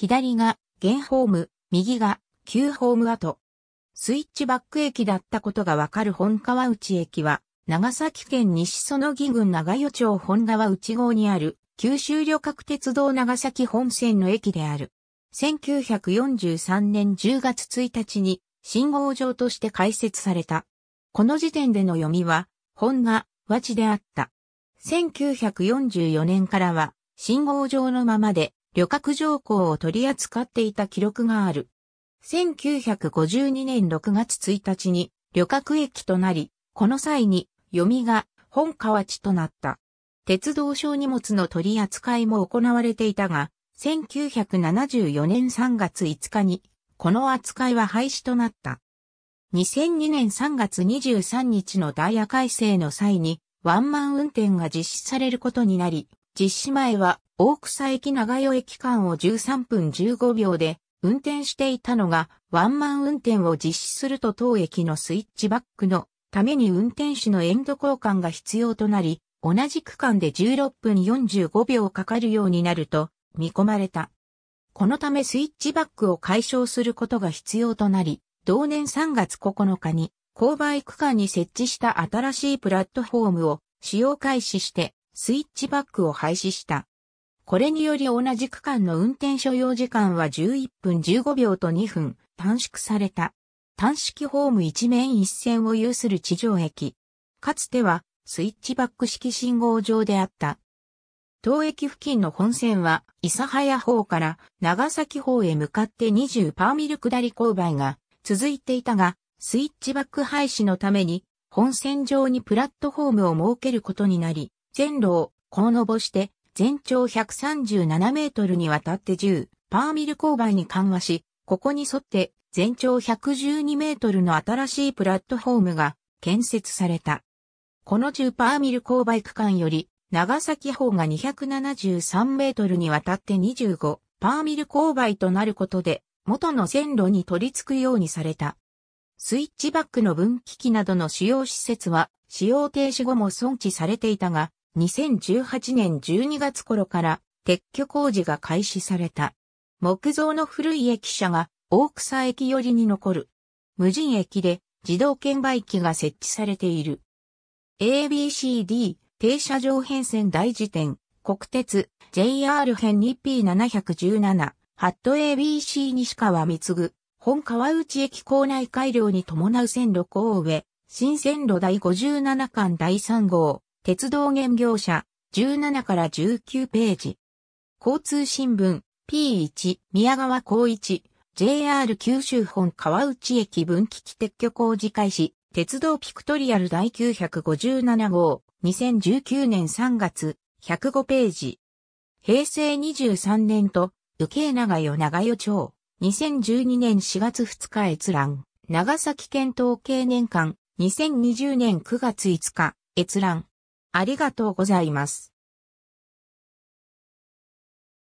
左が現ホーム、右が旧ホーム跡。スイッチバック駅だったことがわかる本川内駅は、長崎県西園木郡長与町本川内郷にある九州旅客鉄道長崎本線の駅である。1943年10月1日に信号場として開設された。この時点での読みは、本が和地であった。1944年からは信号場のままで旅客乗降を取り扱っていた記録がある。1952年6月1日に旅客駅となり、この際に読みが本河内となった。鉄道小荷物の取り扱いも行われていたが、1974年3月5日に、この扱いは廃止となった。2002年3月23日のダイヤ改正の際に、ワンマン運転が実施されることになり、実施前は大草駅長与駅間を13分15秒で運転していたのがワンマン運転を実施すると当駅のスイッチバックのために運転手のエンド交換が必要となり、同じ区間で16分45秒かかるようになると見込まれた。このためスイッチバックを解消することが必要となり、同年3月9日に購買区間に設置した新しいプラットフォームを使用開始してスイッチバックを廃止した。これにより同じ区間の運転所要時間は11分15秒と2分短縮された。短式ホーム一面一線を有する地上駅。かつてはスイッチバック式信号場であった。当駅付近の本線は、諫早方から長崎方へ向かって20パーミル下り勾配が続いていたが、スイッチバック廃止のために、本線上にプラットフォームを設けることになり、線路をこうのぼして、全長137メートルにわたって10パーミル勾配に緩和し、ここに沿って全長112メートルの新しいプラットフォームが建設された。この10パーミル勾配区間より、長崎方が273メートルにわたって25パーミル勾配となることで、元の線路に取り付くようにされた。スイッチバックの分岐器などの主要施設は使用停止後も存置されていたが、2018年12月頃から撤去工事が開始された。木造の古い駅舎が大草駅寄りに残る。無人駅で自動券売機が設置されている。ABCD 停車場変線大辞典国鉄 JR 編 2P717 ハット ABC 西川貢本川内駅構内改良に伴う線路高上新線路第57巻第3号鉄道原業者、17から19ページ。交通新聞、P1、宮川光一、JR 九州本川内駅分岐器撤去工事開始、鉄道ピクトリアル第957号、2019年3月、105ページ。平成23年と、受け長与長与町、2012年4月2日閲覧、長崎県統計年間、2020年9月5日、閲覧。ありがとうございます。